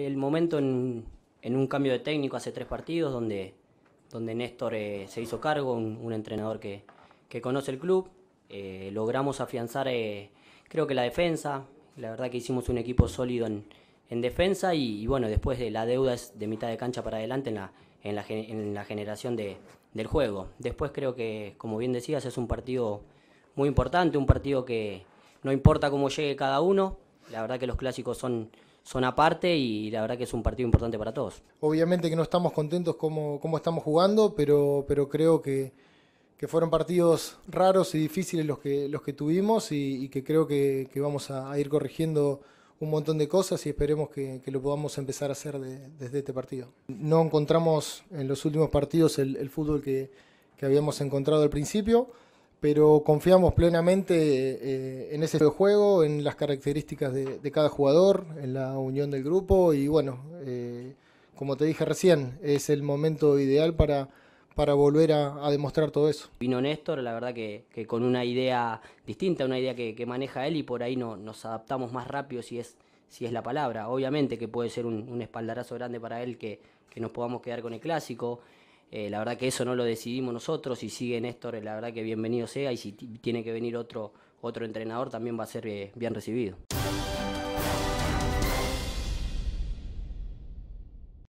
El momento en, un cambio de técnico hace tres partidos donde, donde Néstor eh, se hizo cargo, un, entrenador que, conoce el club. Eh, logramos afianzar eh, creo que la defensa, la verdad que hicimos un equipo sólido en, defensa y, bueno, después de la deuda es de mitad de cancha para adelante en la, en la, generación del juego. Después creo que, como bien decías, es un partido muy importante, un partido que no importa cómo llegue cada uno, la verdad que los clásicos son son aparte y la verdad que es un partido importante para todos. Obviamente que no estamos contentos como, cómo estamos jugando, pero, pero creo que, que fueron partidos raros y difíciles los que, los que tuvimos y, que creo que, vamos a, ir corrigiendo un montón de cosas y esperemos que, que lo podamos empezar a hacer desde este partido. No encontramos en los últimos partidos el, el fútbol que, que habíamos encontrado al principio pero confiamos plenamente eh, eh, en ese juego, en las características de, cada jugador, en la unión del grupo y bueno, eh, como te dije recién, es el momento ideal para, para volver a, demostrar todo eso. Vino Néstor, la verdad que, con una idea distinta, una idea que, maneja él y por ahí no, nos adaptamos más rápido si es, si es la palabra. Obviamente que puede ser un, espaldarazo grande para él que, que nos podamos quedar con el clásico. Eh, la verdad que eso no lo decidimos nosotros. Si sigue Néstor, la verdad que bienvenido sea. Y si tiene que venir otro, otro entrenador, también va a ser eh, bien recibido.